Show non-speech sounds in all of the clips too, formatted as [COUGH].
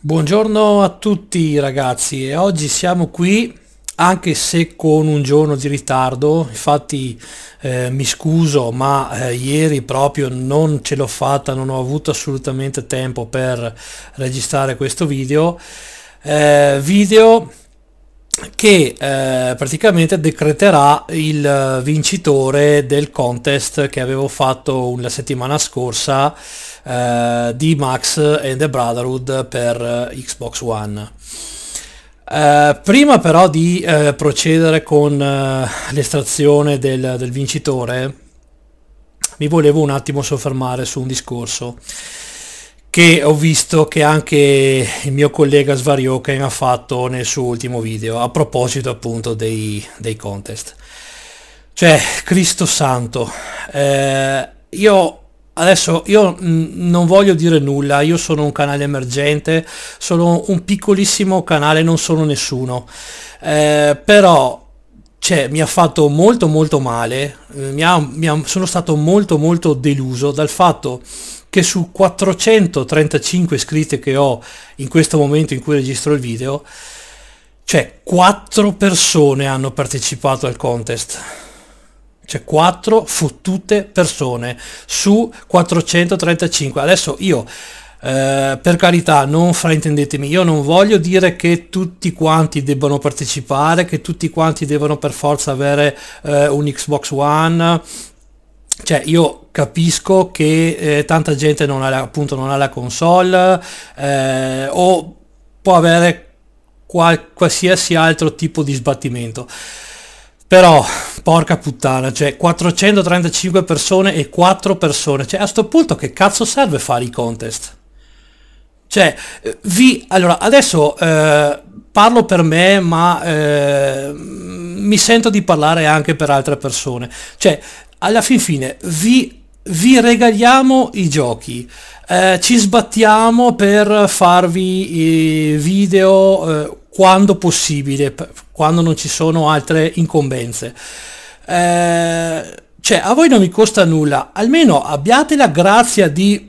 Buongiorno a tutti ragazzi e oggi siamo qui anche se con un giorno di ritardo, infatti eh, mi scuso ma eh, ieri proprio non ce l'ho fatta, non ho avuto assolutamente tempo per registrare questo video, eh, video che eh, praticamente decreterà il eh, vincitore del contest che avevo fatto la settimana scorsa eh, di Max and the Brotherhood per eh, Xbox One. Eh, prima però di eh, procedere con l'estrazione del, del vincitore, mi volevo un attimo soffermare su un discorso che ho visto che anche il mio collega Svarioken ha fatto nel suo ultimo video a proposito appunto dei, dei contest. Cioè, Cristo Santo, eh, io Adesso io non voglio dire nulla, io sono un canale emergente, sono un piccolissimo canale, non sono nessuno, eh, però cioè, mi ha fatto molto molto male, eh, mi ha, mi ha, sono stato molto molto deluso dal fatto che che su 435 iscritte che ho in questo momento in cui registro il video, cioè 4 persone hanno partecipato al contest. Cioè 4 fottute persone su 435. Adesso io Uh, per carità, non fraintendetemi, io non voglio dire che tutti quanti debbano partecipare, che tutti quanti devono per forza avere uh, un Xbox One cioè io capisco che eh, tanta gente non ha, la, appunto, non ha la console eh, o può avere qual- qualsiasi altro tipo di sbattimento. Però, porca puttana, cioè 435 persone e 4 persone. Cioè, a sto punto che cazzo serve fare i contest? Cioè, eh, vi... Allora, adesso eh, parlo per me, ma eh, mi sento di parlare anche per altre persone. Cioè, alla fin fine vi, vi regaliamo i giochi, eh, ci sbattiamo per farvi video eh, quando possibile, quando non ci sono altre incombenze. Eh, cioè, a voi non mi costa nulla, almeno abbiate la grazia di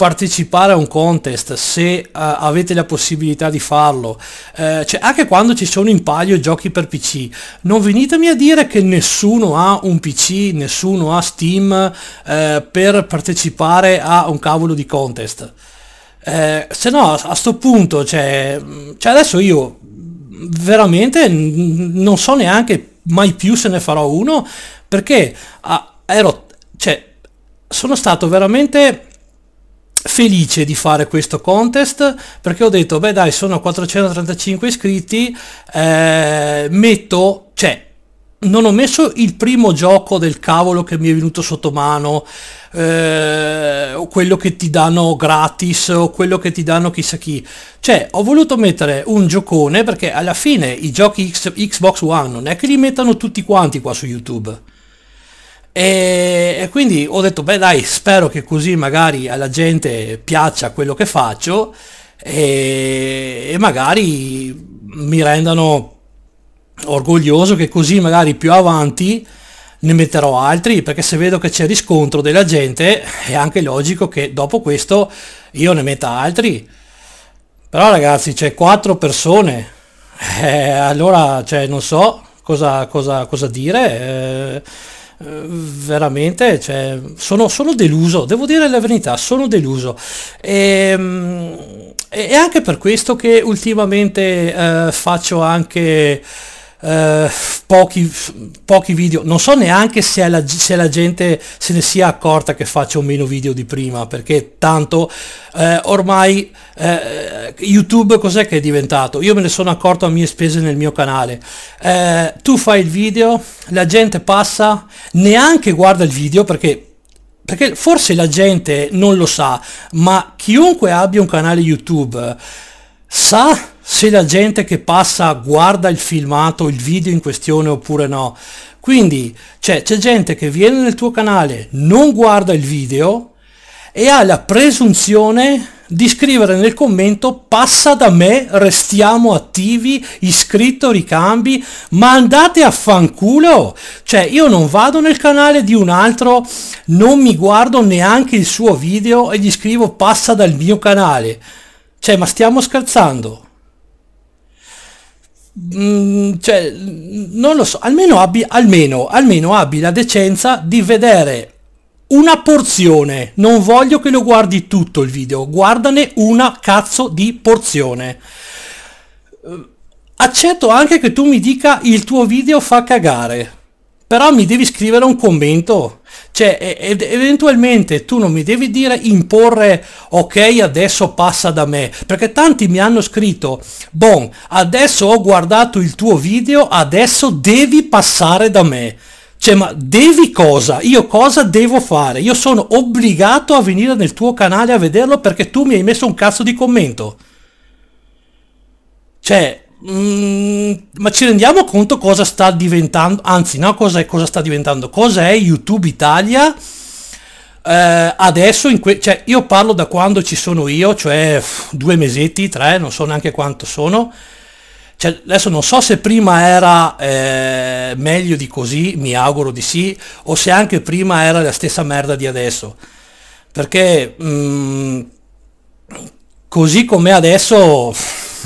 partecipare a un contest se uh, avete la possibilità di farlo uh, cioè anche quando ci sono in palio giochi per pc non venitemi a dire che nessuno ha un pc nessuno ha steam uh, per partecipare a un cavolo di contest se no a sto punto cioè, cioè adesso io veramente non so neanche mai più se ne farò uno perché ah, ero cioè sono stato veramente felice di fare questo contest perché ho detto beh dai sono 435 iscritti eh, metto cioè non ho messo il primo gioco del cavolo che mi è venuto sotto mano eh, o quello che ti danno gratis o quello che ti danno chissà chi cioè ho voluto mettere un giocone perché alla fine i giochi X- Xbox One non è che li mettano tutti quanti qua su YouTube e, e quindi ho detto, beh dai, spero che così magari alla gente piaccia quello che faccio e, e magari mi rendano orgoglioso che così magari più avanti ne metterò altri perché se vedo che c'è riscontro della gente è anche logico che dopo questo io ne metta altri però ragazzi c'è quattro persone eh, allora cioè, non so cosa, cosa, cosa dire eh, eh, veramente cioè, sono, sono, deluso, devo dire la verità, sono deluso. Ehm, e, è anche per questo che ultimamente eh, faccio anche eh, pochi, pochi video, non so neanche se la, se la, gente se ne sia accorta che faccio meno video di prima, perché tanto eh, ormai eh, YouTube cos'è che è diventato? Io me ne sono accorto a mie spese nel mio canale. Eh, tu fai il video, la gente passa, neanche guarda il video perché perché forse la gente non lo sa, ma chiunque abbia un canale YouTube sa se la gente che passa guarda il filmato, il video in questione oppure no. Quindi cioè, c'è gente che viene nel tuo canale, non guarda il video e ha la presunzione di scrivere nel commento passa da me, restiamo attivi, iscritto, ricambi, ma andate a fanculo! Cioè io non vado nel canale di un altro, non mi guardo neanche il suo video e gli scrivo passa dal mio canale. Cioè ma stiamo scherzando? Mm, cioè, mm, non lo so, almeno abbi, almeno, almeno abbi la decenza di vedere una porzione. Non voglio che lo guardi tutto il video, guardane una cazzo di porzione. Eh, accetto anche che tu mi dica il tuo video fa cagare, però mi devi scrivere un commento cioè, ed- eventualmente tu non mi devi dire imporre, ok, adesso passa da me, perché tanti mi hanno scritto, bon, adesso ho guardato il tuo video, adesso devi passare da me. Cioè, ma devi cosa? Io cosa devo fare? Io sono obbligato a venire nel tuo canale a vederlo perché tu mi hai messo un cazzo di commento. Cioè, Mm, ma ci rendiamo conto cosa sta diventando, anzi no, cosa, cosa sta diventando, cosa è YouTube Italia eh, adesso, in que- cioè io parlo da quando ci sono io, cioè due mesetti, tre, non so neanche quanto sono, cioè, adesso non so se prima era eh, meglio di così, mi auguro di sì, o se anche prima era la stessa merda di adesso, perché mm, così com'è adesso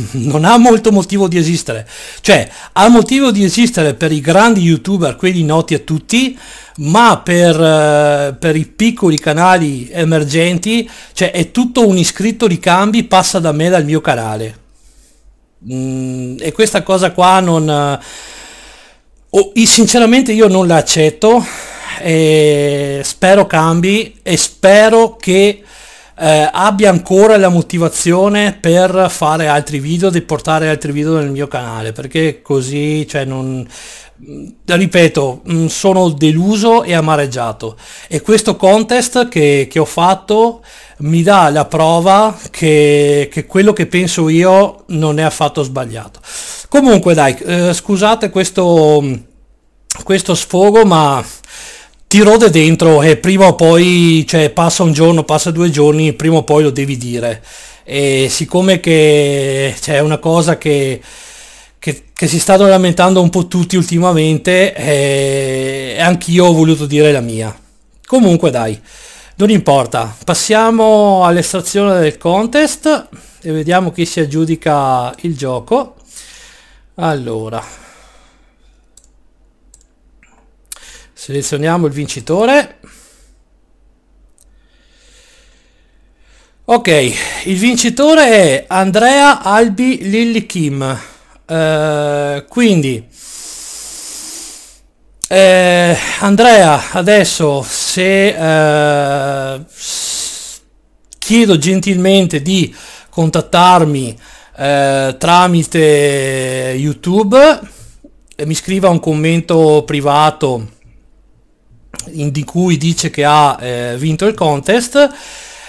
[LAUGHS] non ha molto motivo di esistere. Cioè, ha motivo di esistere per i grandi youtuber, quelli noti a tutti, ma per, eh, per i piccoli canali emergenti, cioè è tutto un iscritto di cambi, passa da me dal mio canale. Mm, e questa cosa qua non... Oh, sinceramente io non la accetto, spero cambi e spero che eh, abbia ancora la motivazione per fare altri video, di portare altri video nel mio canale, perché così, cioè, non ripeto, sono deluso e amareggiato e questo contest che, che ho fatto mi dà la prova che, che, quello che penso io non è affatto sbagliato. Comunque dai, eh, scusate questo, questo sfogo ma ti rode dentro e prima o poi, cioè passa un giorno, passa due giorni, prima o poi lo devi dire. E siccome che c'è cioè, una cosa che... Che, che, si stanno lamentando un po' tutti ultimamente e eh, anch'io ho voluto dire la mia. Comunque dai, non importa. Passiamo all'estrazione del contest e vediamo chi si aggiudica il gioco. Allora, Selezioniamo il vincitore. Ok, il vincitore è Andrea Albi Lilly Kim. Eh, quindi, eh, Andrea, adesso se eh, chiedo gentilmente di contattarmi eh, tramite YouTube, e mi scriva un commento privato di cui dice che ha eh, vinto il contest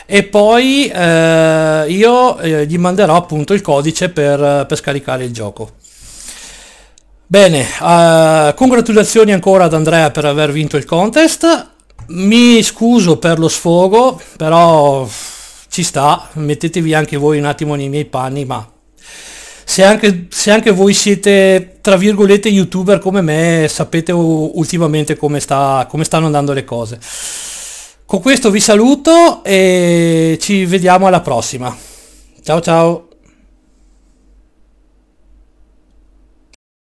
e poi eh, io eh, gli manderò appunto il codice per, per scaricare il gioco. Bene, eh, congratulazioni ancora ad Andrea per aver vinto il contest. Mi scuso per lo sfogo, però ci sta, mettetevi anche voi un attimo nei miei panni, ma se anche, se anche voi siete, tra virgolette, youtuber come me, sapete ultimamente come, sta, come stanno andando le cose. Con questo vi saluto e ci vediamo alla prossima. Ciao ciao!